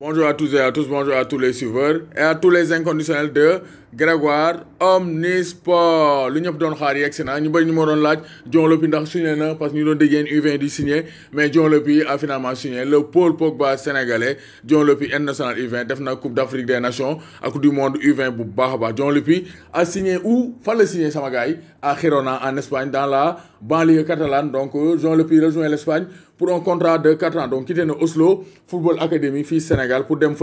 Bonjour à tous et à tous, bonjour à tous les suiveurs et à tous les inconditionnels de Grégoire Omnisport L'Union de doon excellent. yegg si naa ñu bëri ñu moo doon laaj Dion Lopy ndax signé parce que nous avons eu yéen U20 signé mais Dion Lopi a finalement signé le Paul Pogba sénégalais Dion Lopy international U20 def na Coupe d'Afrique des Nations à Coupe du Monde U20 pour Bahaba. John baax Dion a signé ou Fallait signer signé sama à Girona en Espagne dans la banlieue catalane, donc euh, Jean Le Puy rejoint l'Espagne pour un contrat de 4 ans. Donc, quitté Oslo, Football Academy, fils Sénégal, pour dem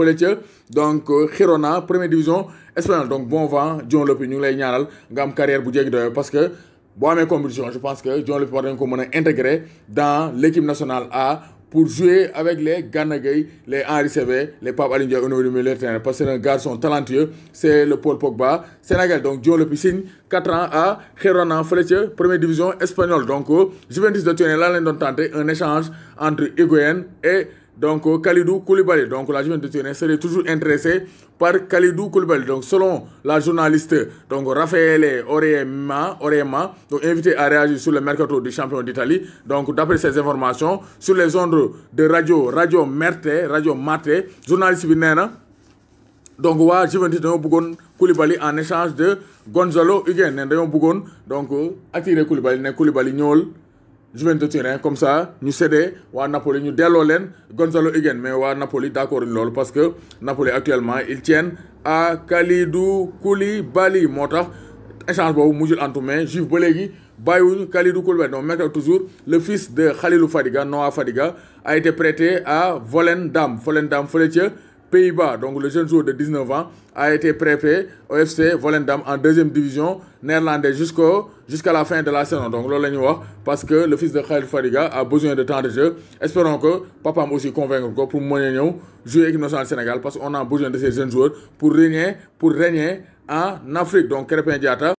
donc euh, Girona, première division espagnole. Donc, bon vent, Jean Le Puy, nous lay carrière bu parce que boo mes je pense que Jean Le Puy intégré dans l'équipe nationale A pour jouer avec les Ganagay, les Henri Sévé, les Pape Alioune on parce que c'est un garçon talentueux c'est le Paul Pogba Sénégal donc Joe le piscine, 4 ans à Girona fletcher première division espagnole donc euh, Juventus de Turin l'année d'entendre tenté un échange entre Higuain et donc euh, Kalidou Koulibaly, donc la Juventus de Turin serait toujours intéressée par Kalidou Koulibaly. Donc selon la journaliste donc Raffaele Orema, Orema donc invité à réagir sur le mercato du champion d'Italie. Donc d'après ces informations sur les ondes de radio Radio Merte, Radio journaliste binaire donc wa Juventus de bëggoon Koulibaly en échange de Gonzalo Higuaín Donc dañoo bëggoon donc attirer Koulibaly ne Koulibaly ñëwal vais de terrain comme ça ñu cédé à Napoli nous délo Gonzalo higuen mais wa Napoli d'accord parce que Napoli actuellement il tient à Kalidou Koulibaly moo échange boobu mujjul antu mais juif ba léegi Kalidou Koulibaly donc maintenant toujours le fils de Khalilou Fadiga Noah Fadiga a été prêté à Volendam Volendam fële Pays-Bas, donc le jeune joueur de 19 ans, a été prêté au FC Volendam en deuxième division néerlandaise jusqu'à la fin de la saison. Donc, parce que le fils de Khalil Fariga a besoin de temps de jeu. Espérons que papa aussi convaincre pour jouer avec nous en Sénégal parce qu'on a besoin de ces jeunes joueurs pour régner, pour régner en Afrique. Donc, Crépin Diata.